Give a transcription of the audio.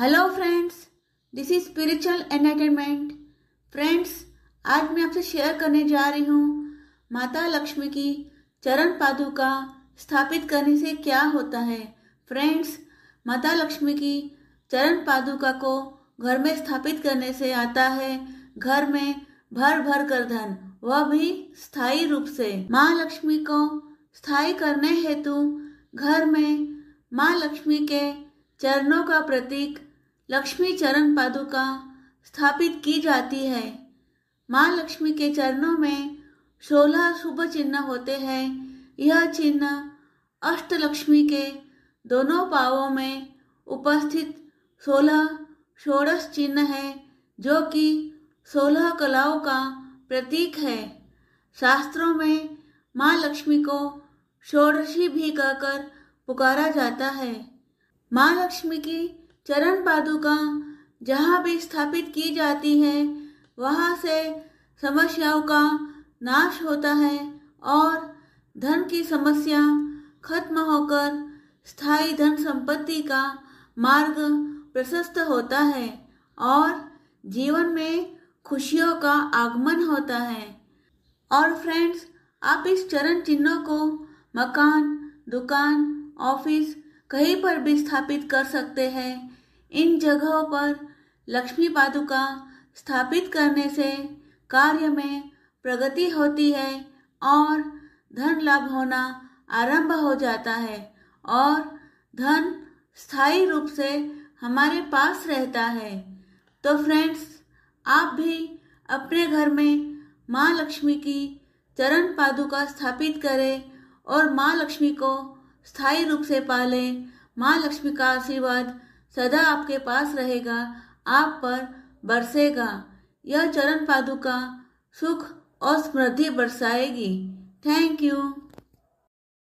hello friends this is spiritual entertainment friends आज मैं आपसे शेयर करने जा रही हूँ माता लक्ष्मी की चरण पादुका स्थापित करने से क्या होता है फ्रेंड्स माता लक्ष्मी की चरण पादुका को घर में स्थापित करने से आता है घर में भर भर कर धन वह भी स्थायी रूप से माँ लक्ष्मी को स्थायी करने हेतु घर में माँ लक्ष्मी के चरणों का प्रतीक लक्ष्मी चरण पादुका स्थापित की जाती है माँ लक्ष्मी के चरणों में सोलह शुभ चिन्ह होते हैं यह चिन्ह अष्टलक्ष्मी के दोनों पावों में उपस्थित सोलह षोड़श चिन्ह है जो कि सोलह कलाओं का प्रतीक है शास्त्रों में माँ लक्ष्मी को षोड़शी भी कहकर पुकारा जाता है माँ लक्ष्मी की चरण पादुका जहाँ भी स्थापित की जाती है वहाँ से समस्याओं का नाश होता है और धन की समस्या खत्म होकर स्थायी धन संपत्ति का मार्ग प्रशस्त होता है और जीवन में खुशियों का आगमन होता है और फ्रेंड्स आप इस चरण चिन्हों को मकान दुकान ऑफिस कहीं पर भी स्थापित कर सकते हैं इन जगहों पर लक्ष्मी पादुका स्थापित करने से कार्य में प्रगति होती है और धन लाभ होना आरंभ हो जाता है और धन स्थायी रूप से हमारे पास रहता है तो फ्रेंड्स आप भी अपने घर में माँ लक्ष्मी की चरण पादुका स्थापित करें और माँ लक्ष्मी को स्थायी रूप से पालें माँ लक्ष्मी का आशीर्वाद सदा आपके पास रहेगा आप पर बरसेगा यह चरण पादुका सुख और समृद्धि बरसाएगी थैंक यू